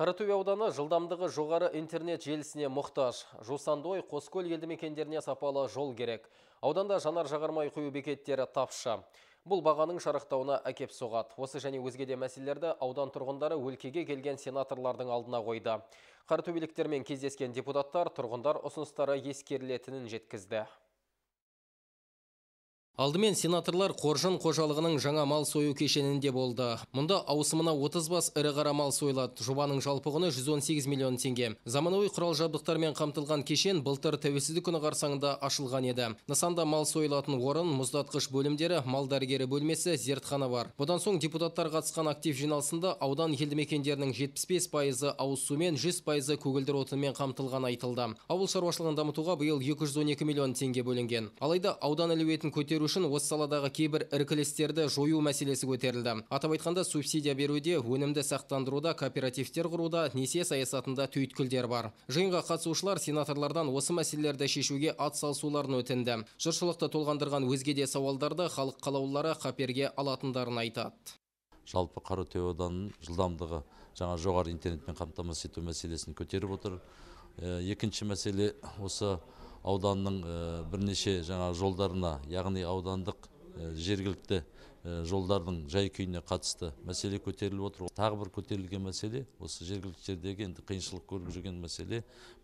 Қаратөбе ауданы жылдамдығы жоғары интернет желісіне мұқтаж. Жосандой Қоскөл елді мекендеріне сапалы жол керек. Ауданда жанар жағармай құю бекеттері тапшы. Бұл бағаның шарықтауына әкеп соғат, Осы және өзгеде мәселелерді аудан тұрғындары өлкеге келген сенаторлардың алдына қойды. Қаратөбеліктермен кездескен депутаттар тұрғындар ұсыныстары ескерілетінін жеткізді. Алдымен сенаторлар қоржын қожалығының жаңа мал сою кешенінде болды. Мұнда ауысымына 30 бас ірі қара мал сойылады. Жобаның жалпы құны 118 миллион теңге. Заманауи құрал жабдықтармен қамтылған кешен былтыр тәуелсіздік күні қарсаңында ашылған еді. Нысанда мал сойылатын орын, мұздатқыш бөлімдері, мал дәрігері бөлмесі, зертхана бар. Бұдан соң депутаттар қатысқан актив жиналысында аудан елді мекендерінің 75 пайызы ауыз сумен, 100 пайызы көгілдір отынмен қамтылған айтылды. Ауыл шаруашылығын дамытуға биыл 212 миллион теңге бөлінген. Алайда аудан әлеуетін көтеру үшін осы саладағы кейбір іркілістерді жою мәселесі көтерілді атап айтқанда субсидия беруде өнімді сақтандыруда кооперативтер құруда несие саясатында түйткілдер бар жиынға қатысушылар сенаторлардан осы мәселелерді шешуге атсалысуларын өтінді жұртшылықты толғандырған өзге де сауалдарды халық қалаулылары қаперге алатындарын айтады жалпы қаратөбе ауданының жылдамдығы жаңа жоғары интернетпен қамтамасыз ету мәселесін көтеріп отыр екінші мәселе осы ауданның э, бірнеше жаңа жолдарына яғни аудандық э, жергілікті э, жолдардың жай күйіне қатысты мәселе көтеріліп отыр тағы бір көтерілген мәселе осы жергілікті жердегі енді қиыншылық көріп жүрген мәселе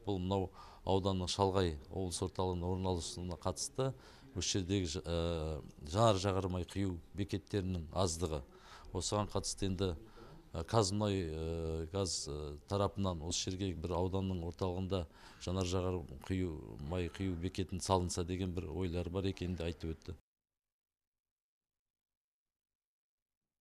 бұл мынау ауданның шалғай облыс орталығына орналасуына қатысты осы жердегі жанар жағармай құю бекеттерінің аздығы осыған қатысты енді қазмұнай э, газ э, э, тарапынан осы жерге бір ауданның орталығында жанар жағар құю май құю бекетін салынса деген бір ойлар бар екенін де айтып өтті